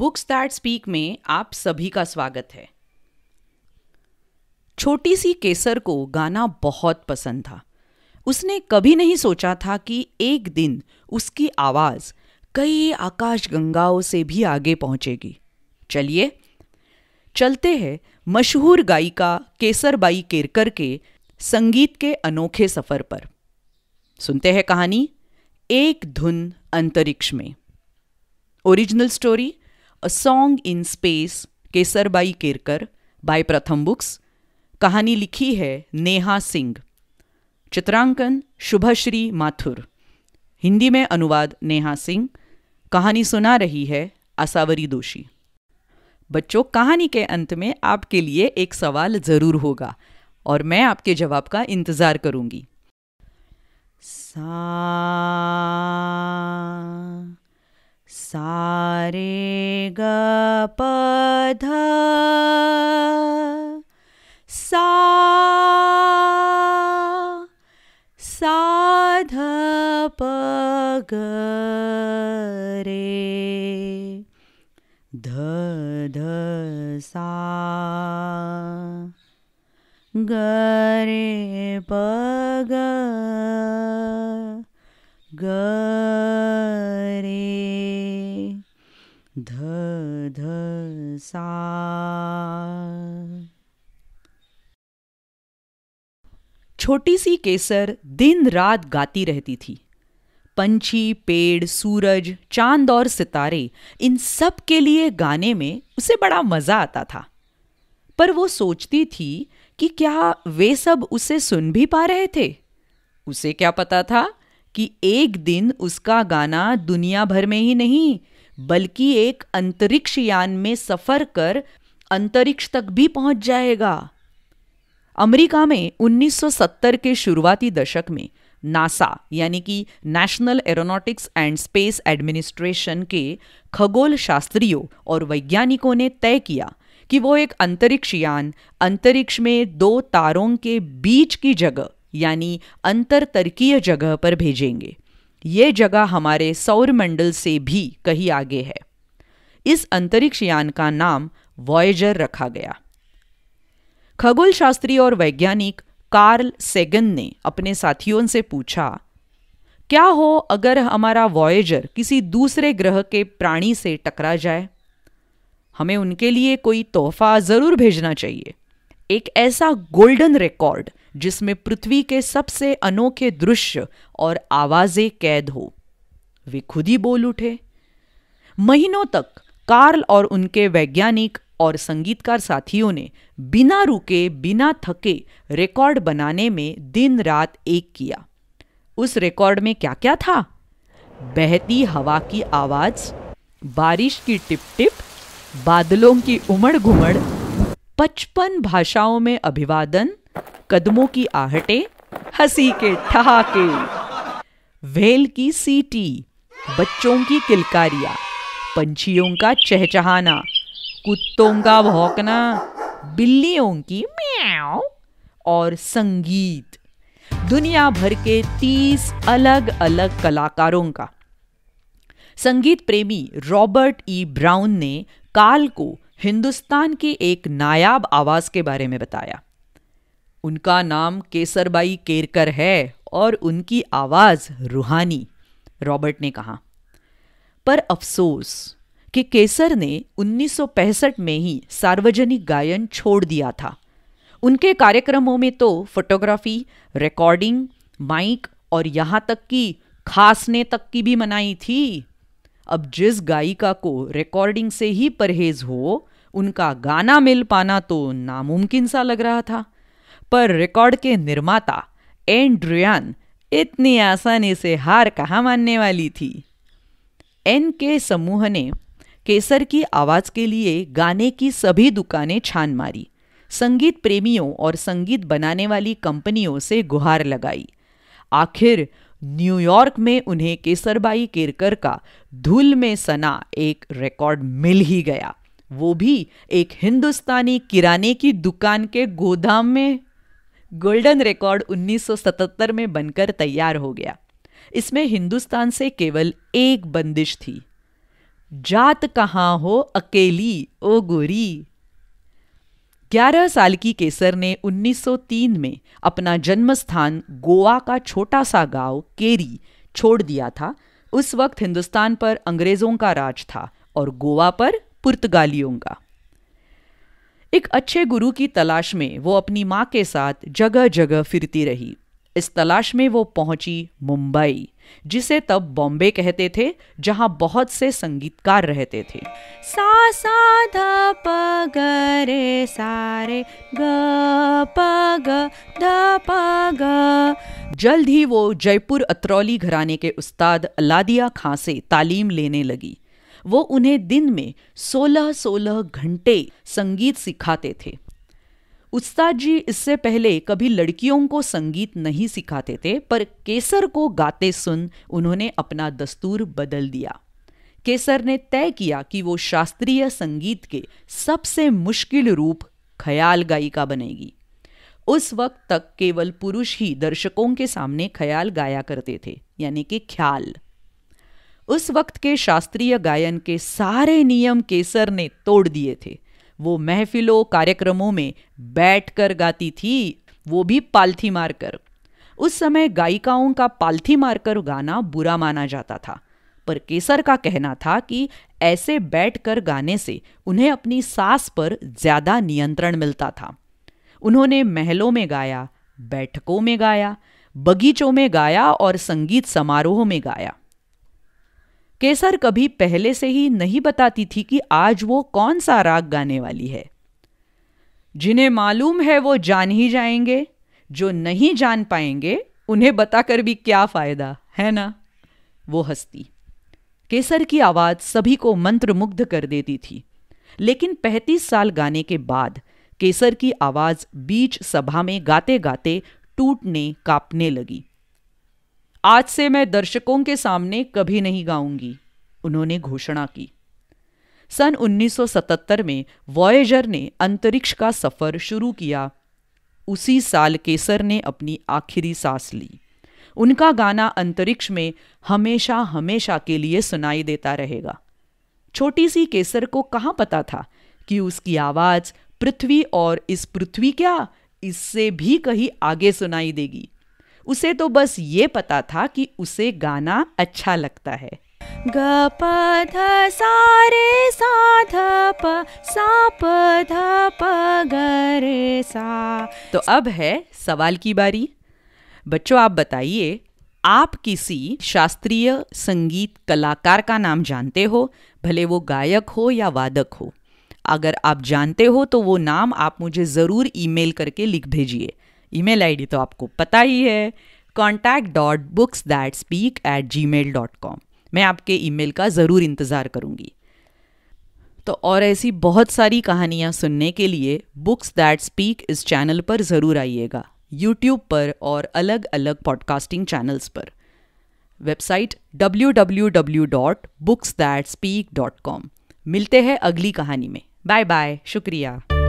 books that speak में आप सभी का स्वागत है छोटी सी केसर को गाना बहुत पसंद था उसने कभी नहीं सोचा था कि एक दिन उसकी आवाज कई आकाश गंगाओं से भी आगे पहुंचेगी चलिए चलते हैं मशहूर गायिका केसरबाई केरकर के संगीत के अनोखे सफर पर सुनते हैं कहानी एक धुन अंतरिक्ष में original story a song in space Kesarbai Kerkar by Pratham books कहानी लिखी है नेहा सिंह चित्रांकन शुभश्री माथुर हिंदी में अनुवाद नेहा सिंह कहानी सुना रही है असावरी दोषी बच्चों कहानी के अंत में आपके लिए एक सवाल ज़रूर होगा और मैं आपके जवाब का इंतज़ार करूंगी सा सारे ग पध सा साध प ग रे ध ध सा गे प ग ग ध ध सा छोटी सी केसर दिन रात गाती रहती थी पंछी पेड़ सूरज चांद और सितारे इन सब के लिए गाने में उसे बड़ा मज़ा आता था पर वो सोचती थी कि क्या वे सब उसे सुन भी पा रहे थे उसे क्या पता था कि एक दिन उसका गाना दुनिया भर में ही नहीं बल्कि एक अंतरिक्ष यान में सफर कर अंतरिक्ष तक भी पहुंच जाएगा अमेरिका में 1970 के शुरुआती दशक में नासा यानी कि national aeronautics and space administration के खगोल शास्त्रियों और वैज्ञानिकों ने तय किया कि वो एक अंतरिक्ष यान अंतरिक्ष में दो तारों के बीच की जगह यानी अंतर तरकीय जगह पर भेजेंगे ये जगह हमारे सौरमंडल से भी कहीं आगे है इस अंतरिक्ष यान का नाम वॉयजर रखा गया खगोल शास्त्री और वैज्ञानिक कार्ल सेगन ने अपने साथियों से पूछा क्या हो अगर हमारा वॉयजर किसी दूसरे ग्रह के प्राणी से टकरा जाए हमें उनके लिए कोई तोहफा ज़रूर भेजना चाहिए एक ऐसा गोल्डन रिकॉर्ड जिसमें पृथ्वी के सबसे अनोखे दृश्य और आवाजें कैद हो वे खुद ही बोल उठे महीनों तक कार्ल और उनके वैज्ञानिक और संगीतकार साथियों ने बिना रुके बिना थके रिकॉर्ड बनाने में दिन रात एक किया उस रिकॉर्ड में क्या क्या था बहती हवा की आवाज़ बारिश की टिप टिप बादलों की उमड़ घुमड़ पचपन भाषाओं में अभिवादन कदमों की आहटे हंसी के ठहाके वेल की सीटी बच्चों की किलकारिया पंछियों का चहचहाना कुत्तों का भौंकना बिल्लियों की म्याओ और संगीत दुनिया भर के तीस अलग अलग कलाकारों का संगीत प्रेमी रॉबर्ट ई ब्राउन ने काल को हिंदुस्तान की एक नायाब आवाज़ के बारे में बताया उनका नाम केसरबाई केरकर है और उनकी आवाज़ रूहानी रॉबर्ट ने कहा पर अफसोस कि केसर ने 1965 में ही सार्वजनिक गायन छोड़ दिया था उनके कार्यक्रमों में तो फोटोग्राफी रिकॉर्डिंग माइक और यहां तक कि खासने तक की भी मनाई थी अब जिस गायिका को रिकॉर्डिंग से ही परहेज हो उनका गाना मिल पाना तो नामुमकिन सा लग रहा था पर रिकॉर्ड के निर्माता एंड्रियान इतनी आसानी से हार कहाँ मानने वाली थी एन के समूह ने केसर की आवाज़ के लिए गाने की सभी दुकानें छान मारी संगीत प्रेमियों और संगीत बनाने वाली कंपनियों से गुहार लगाई आखिर न्यूयॉर्क में उन्हें केसरबाई केरकर का धूल में सना एक रिकॉर्ड मिल ही गया वो भी एक हिंदुस्तानी किराने की दुकान के गोदाम में गोल्डन रिकॉर्ड 1977 में बनकर तैयार हो गया इसमें हिंदुस्तान से केवल एक बंदिश थी जात कहाँ हो अकेली ओ गोरी ग्यारह साल की केसर ने 1903 में अपना जन्म स्थान गोवा का छोटा सा गांव केरी छोड़ दिया था उस वक्त हिंदुस्तान पर अंग्रेजों का राज था और गोवा पर पुर्तगालियों का एक अच्छे गुरु की तलाश में वो अपनी माँ के साथ जगह जगह फिरती रही इस तलाश में वो पहुंची मुंबई जिसे तब बॉम्बे कहते थे जहां बहुत से संगीतकार रहते थे सा सा ध प ग रे सारे ग प ग ध प ग जल्द ही वो जयपुर अतरौली घराने के उस्ताद अलादिया खां से तालीम लेने लगी वो उन्हें दिन में 16-16 घंटे संगीत सिखाते थे उस्ताद जी इससे पहले कभी लड़कियों को संगीत नहीं सिखाते थे पर केसर को गाते सुन उन्होंने अपना दस्तूर बदल दिया केसर ने तय किया कि वो शास्त्रीय संगीत के सबसे मुश्किल रूप ख्याल गायिका बनेगी उस वक्त तक केवल पुरुष ही दर्शकों के सामने ख्याल गाया करते थे यानी कि ख्याल उस वक्त के शास्त्रीय गायन के सारे नियम केसर ने तोड़ दिए थे वो महफिलों कार्यक्रमों में बैठकर गाती थी वो भी पालथी मारकर उस समय गायिकाओं का पालथी मारकर गाना बुरा माना जाता था पर केसर का कहना था कि ऐसे बैठकर गाने से उन्हें अपनी सांस पर ज्यादा नियंत्रण मिलता था उन्होंने महलों में गाया बैठकों में गाया बगीचों में गाया और संगीत समारोह में गाया केसर कभी पहले से ही नहीं बताती थी कि आज वो कौन सा राग गाने वाली है जिन्हें मालूम है वो जान ही जाएंगे जो नहीं जान पाएंगे उन्हें बताकर भी क्या फायदा है ना वो हंसती केसर की आवाज सभी को मंत्रमुग्ध कर देती थी लेकिन पैंतीस साल गाने के बाद केसर की आवाज बीच सभा में गाते गाते टूटने कापने लगी आज से मैं दर्शकों के सामने कभी नहीं गाऊंगी उन्होंने घोषणा की सन 1977 में वॉयजर ने अंतरिक्ष का सफर शुरू किया उसी साल केसर ने अपनी आखिरी सांस ली उनका गाना अंतरिक्ष में हमेशा हमेशा के लिए सुनाई देता रहेगा छोटी सी केसर को कहाँ पता था कि उसकी आवाज़ पृथ्वी और इस पृथ्वी क्या इससे भी कहीं आगे सुनाई देगी उसे तो बस ये पता था कि उसे गाना अच्छा लगता है ग प ध सा रे सा ध प सा प ध प ग रे सा तो अब है सवाल की बारी बच्चों आप बताइए आप किसी शास्त्रीय संगीत कलाकार का नाम जानते हो भले वो गायक हो या वादक हो अगर आप जानते हो तो वो नाम आप मुझे ज़रूर ईमेल करके लिख भेजिए ईमेल आईडी तो आपको पता ही है contact dot books that speak at gmail dot com मैं आपके ईमेल का ज़रूर इंतज़ार करूँगी तो और ऐसी बहुत सारी कहानियाँ सुनने के लिए बुक्स दैट स्पीक इस चैनल पर ज़रूर आइएगा यूट्यूब पर और अलग अलग पॉडकास्टिंग चैनल्स पर वेबसाइट www.books.speak.com मिलते हैं अगली कहानी में बाय बाय शुक्रिया